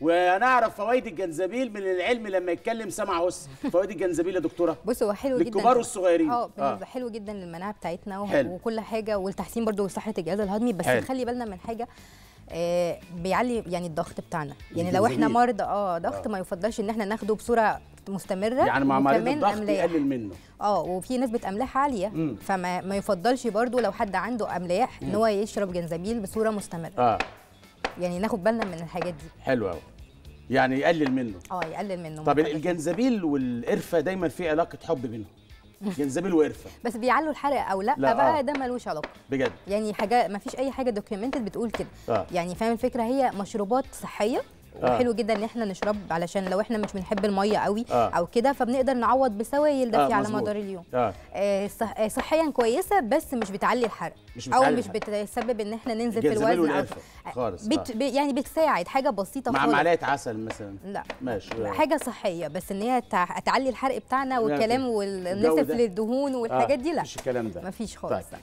وهنعرف فوائد الجنزبيل من العلم لما يتكلم سمع حسن فوائد الجنزبيل يا دكتوره بص هو حلو جدا للكبار والصغيرين اه, آه. حلو جدا للمناعه بتاعتنا حلو. وكل حاجه والتحسين برضو وصحه الجهاز الهضمي بس حلو. نخلي بالنا من حاجه آه بيعلي يعني الضغط بتاعنا يعني لو احنا مرضى اه, آه. ضغط آه. ما يفضلش ان احنا ناخده بصوره مستمره يعني مع مريض الضغط يقلل منه اه وفي نسبه املاح عاليه مم. فما ما يفضلش برضو لو حد عنده املاح ان هو يشرب جنزبيل بصوره مستمره آه. يعني ناخد بالنا من الحاجات دي حلو قوي يعني يقلل منه اه يقلل منه طب الجنزبيل والقرفه دايما في علاقه حب بينهم جنزبيل وقرفه بس بيعلوا الحرق او لا, لا بقى آه. ده ملوش علاقه بجد يعني حاجه ما فيش اي حاجه دوكيومنتد بتقول كده آه. يعني فاهم الفكره هي مشروبات صحيه آه. وحلو جدا ان احنا نشرب علشان لو احنا مش بنحب الميه قوي آه. او كده فبنقدر نعوض بسوائل دافيه آه على مدار اليوم آه. آه،, آه صحيا كويسه بس مش بتعلي الحرق مش او مش بتسبب ان احنا ننزل في الوزن أو... خالص بت... آه. يعني بتساعد حاجه بسيطه خالص مع معلقه عسل مثلا لا ماشي لا. حاجه صحيه بس ان هي تعلي الحرق بتاعنا والكلام والنسف للدهون والحاجات آه. دي لا مفيش الكلام ده مفيش خالص طيب.